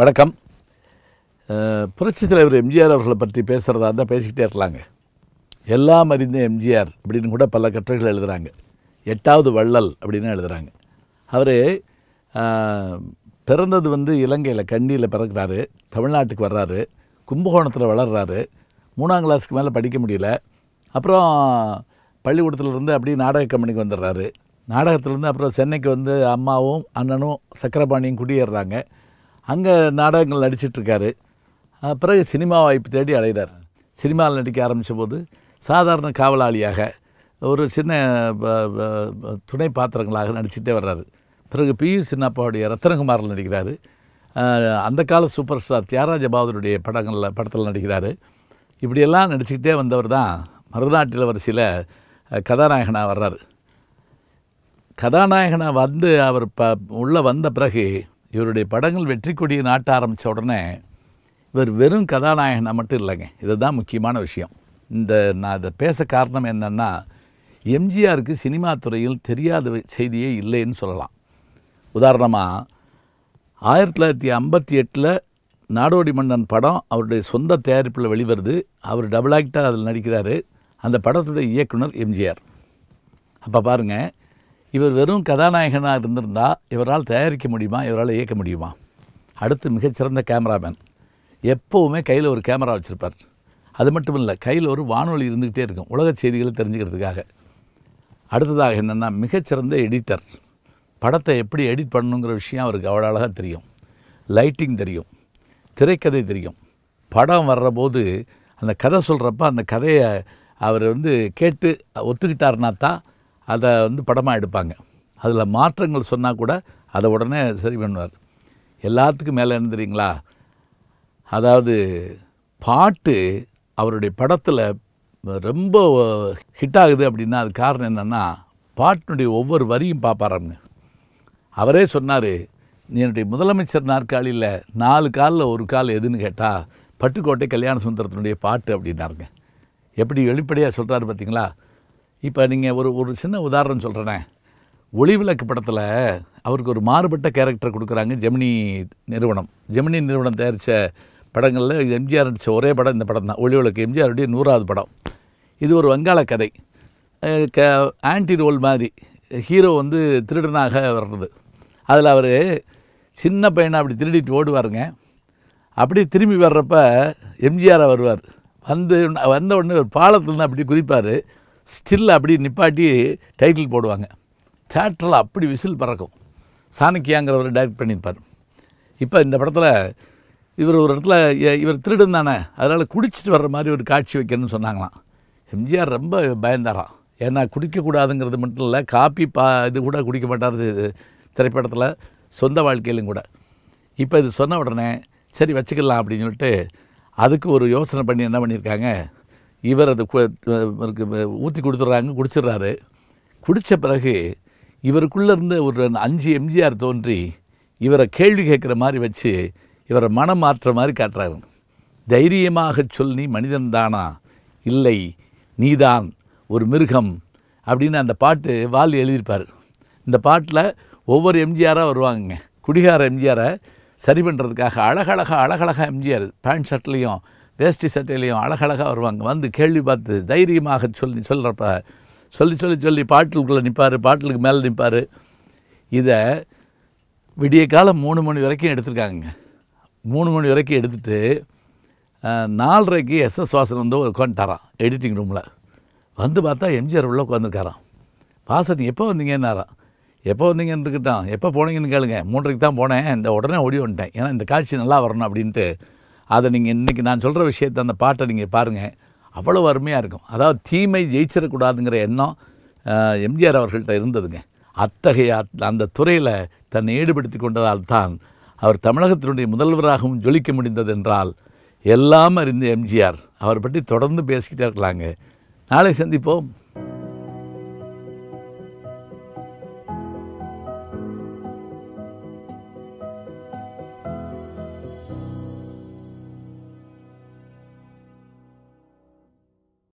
வணக்கம் புரட்சி தலைவர் எம்ஜிஆர் அவர்களை பற்றி பேசுகிறதா இருந்தால் பேசிக்கிட்டே இருக்கலாங்க எல்லாம் அறிந்த எம்ஜிஆர் அப்படின்னு கூட பல கட்டுரைகள் எழுதுகிறாங்க எட்டாவது வள்ளல் அப்படின்னு எழுதுகிறாங்க அவர் பிறந்தது வந்து இலங்கையில் கண்ணியில் பிறக்கிறாரு தமிழ்நாட்டுக்கு வர்றாரு கும்பகோணத்தில் வளர்கிறாரு மூணாம் கிளாஸ்க்கு மேலே படிக்க முடியல அப்புறம் பள்ளிக்கூடத்துலேருந்து அப்படியே நாடக கம்பெனிக்கு வந்துடுறாரு நாடகத்துலேருந்து அப்புறம் சென்னைக்கு வந்து அம்மாவும் அண்ணனும் சக்கரபாணியும் குடியேறுறாங்க அங்கே நாடகங்கள் நடிச்சிட்ருக்காரு பிறகு சினிமா வாய்ப்பு தேடி அடைகிறார் சினிமாவில் நடிக்க ஆரம்பித்த போது சாதாரண காவலாளியாக ஒரு சின்ன துணை பாத்திரங்களாக நடிச்சுட்டே வர்றாரு பிறகு பியு சின்னப்பாவுடைய ரத்தனகுமாரில் நடிக்கிறார் அந்த கால சூப்பர் ஸ்டார் தியாகராஜ பாவதருடைய படங்களில் படத்தில் நடிக்கிறார் இப்படியெல்லாம் நடிச்சுக்கிட்டே வந்தவர் தான் மருதநாட்டில் வரிசையில் கதாநாயகனாக வர்றார் கதாநாயகனாக வந்து அவர் ப உள்ளே வந்த பிறகு இவருடைய படங்கள் வெற்றி கொடியை நாட்ட ஆரம்பித்த உடனே இவர் வெறும் கதாநாயகனாக மட்டும் இல்லைங்க இதுதான் முக்கியமான விஷயம் இந்த நான் இதை பேச காரணம் என்னென்னா எம்ஜிஆருக்கு சினிமா துறையில் தெரியாத செய்தியே இல்லைன்னு சொல்லலாம் உதாரணமாக ஆயிரத்தி தொள்ளாயிரத்தி ஐம்பத்தி எட்டில் நாடோடி மன்னன் படம் அவருடைய சொந்த தயாரிப்பில் வெளிவருது அவர் டபுள் ஆக்டர் அதில் நடிக்கிறார் அந்த படத்துடைய இயக்குனர் எம்ஜிஆர் அப்போ பாருங்கள் இவர் வெறும் கதாநாயகனாக இருந்திருந்தால் இவரால் தயாரிக்க முடியுமா இவரால் இயக்க முடியுமா அடுத்து மிகச்சிறந்த கேமராமேன் எப்போவுமே கையில் ஒரு கேமரா வச்சுருப்பார் அது மட்டும் இல்லை கையில் ஒரு வானொலி இருந்துக்கிட்டே இருக்கும் உலக செய்திகளை தெரிஞ்சுக்கிறதுக்காக அடுத்ததாக என்னென்னா மிகச்சிறந்த எடிட்டர் படத்தை எப்படி எடிட் பண்ணணுங்கிற விஷயம் அவருக்கு அவ்வளோ அழகாக தெரியும் லைட்டிங் தெரியும் திரைக்கதை தெரியும் படம் வர்றபோது அந்த கதை சொல்கிறப்ப அந்த கதையை அவர் வந்து கேட்டு ஒத்துக்கிட்டாருனா தான் அதை வந்து படமாக எடுப்பாங்க அதில் மாற்றங்கள் சொன்னால் கூட அதை உடனே சரி பண்ணுவார் எல்லாத்துக்கும் மேலே இருந்துறீங்களா அதாவது பாட்டு அவருடைய படத்தில் ரொம்ப ஹிட் ஆகுது அப்படின்னா அது காரணம் என்னென்னா பாட்டினுடைய ஒவ்வொரு வரியும் பார்ப்பாரங்க அவரே சொன்னார் என்னுடைய முதலமைச்சர் நாற்காலியில் நாலு காலில் ஒரு கால் எதுன்னு கேட்டால் பட்டுக்கோட்டை கல்யாண சுந்தரத்தினுடைய பாட்டு அப்படின்னாருங்க எப்படி வெளிப்படையாக சொல்கிறாரு பார்த்தீங்களா இப்போ நீங்கள் ஒரு ஒரு சின்ன உதாரணம் சொல்கிறேனே ஒளிவிளக்கு படத்தில் அவருக்கு ஒரு மாறுபட்ட கேரக்டர் கொடுக்குறாங்க ஜெமினி நிறுவனம் ஜெமினி நிறுவனம் தயாரித்த படங்களில் எம்ஜிஆர் நடித்த ஒரே படம் இந்த படம் தான் ஒளிவிளக்கு எம்ஜிஆருடைய நூறாவது படம் இது ஒரு வங்காள கதை க ஆன்டி ரோல் மாதிரி ஹீரோ வந்து திருடனாக வர்றது அதில் அவர் சின்ன பையனை அப்படி திருடிட்டு ஓடுவாருங்க அப்படி திரும்பி வர்றப்ப எம்ஜிஆராக வருவார் வந்து வந்த உடனே ஒரு பாலத்துலேருந்து அப்படி குதிப்பார் ஸ்டில் அப்படி நிப்பாட்டி டைட்டில் போடுவாங்க தேட்டரில் அப்படி விசில் பறக்கும் சாணக்கியாங்கிறவர் டைரக்ட் பண்ணியிருப்பார் இப்போ இந்த படத்தில் இவர் ஒரு இடத்துல இவர் திருடன் தானே அதனால் குடிச்சிட்டு வர்ற மாதிரி ஒரு காட்சி வைக்கணும்னு சொன்னாங்களாம் எம்ஜிஆர் ரொம்ப பயந்தாராம் ஏன்னா குடிக்கக்கூடாதுங்கிறது மட்டும் இல்லை காப்பி பா இது கூட குடிக்க மாட்டார் திரைப்படத்தில் சொந்த வாழ்க்கையிலும் கூட இப்போ இது சொன்ன உடனே சரி வச்சுக்கலாம் அப்படின்னு சொல்லிட்டு அதுக்கு ஒரு யோசனை பண்ணி என்ன பண்ணியிருக்காங்க இவர் அது ஊற்றி கொடுத்துட்றாங்க குடிச்சிடுறாரு குடித்த பிறகு இவருக்குள்ளே இருந்து ஒரு அஞ்சு எம்ஜிஆர் தோன்றி இவரை கேள்வி கேட்குற மாதிரி வச்சு இவரை மனம் மாற்ற மாதிரி காட்டுறாங்க தைரியமாக சொல் நீ மனிதன் தானா இல்லை நீதான் ஒரு மிருகம் அப்படின்னு அந்த பாட்டு வால் எழுதியிருப்பார் இந்த பாட்டில் ஒவ்வொரு எம்ஜிஆராக வருவாங்க குடிகார எம்ஜிஆரை சரி பண்ணுறதுக்காக அழகழகாக அழகழகாக எம்ஜிஆர் பேண்ட் ஷர்ட்லேயும் வேஷ்டி சட்டையிலையும் அழகழகாக வருவாங்க வந்து கேள்வி பார்த்து தைரியமாக சொல்லி சொல்கிறப்ப சொல்லி சொல்லி சொல்லி பாட்டிலுக்குள்ளே நிற்பார் பாட்டிலுக்கு மேலே நிற்பார் இதை விடிய காலம் மூணு மணி வரைக்கும் எடுத்திருக்காங்க மூணு மணி வரைக்கும் எடுத்துகிட்டு நாலரைக்கு எஸ்எஸ் வாசன் வந்து உட்காந்துட்டாரான் எடிட்டிங் ரூமில் வந்து பார்த்தா எம்ஜிஆர் உள்ளே உட்காந்துருக்காரான் வாசன் எப்போ வந்தீங்கன்னாரான் எப்போ வந்தீங்கன்னு இருக்கட்டான் எப்போ போனீங்கன்னு கேளுங்க மூன்றரைக்கு தான் போனேன் இந்த உடனே ஓடி வந்துட்டேன் ஏன்னா இந்த காட்சி நல்லா வரணும் அப்படின்ட்டு அதை நீங்கள் இன்றைக்கி நான் சொல்கிற விஷயத்தை அந்த பாட்டை நீங்கள் பாருங்கள் அவ்வளோ அருமையாக இருக்கும் அதாவது தீமை ஜெயிச்சிடக்கூடாதுங்கிற எண்ணம் எம்ஜிஆர் அவர்கள்ட்ட இருந்ததுங்க அத்தகைய அந்த துறையில் தன்னை ஈடுபடுத்தி கொண்டதால் தான் அவர் தமிழகத்தினுடைய முதல்வராகவும் ஜொலிக்க முடிந்தது என்றால் எல்லாம் அறிந்த எம்ஜிஆர் அவர் பற்றி தொடர்ந்து பேசிக்கிட்டே இருக்கலாங்க நாளை சந்திப்போம்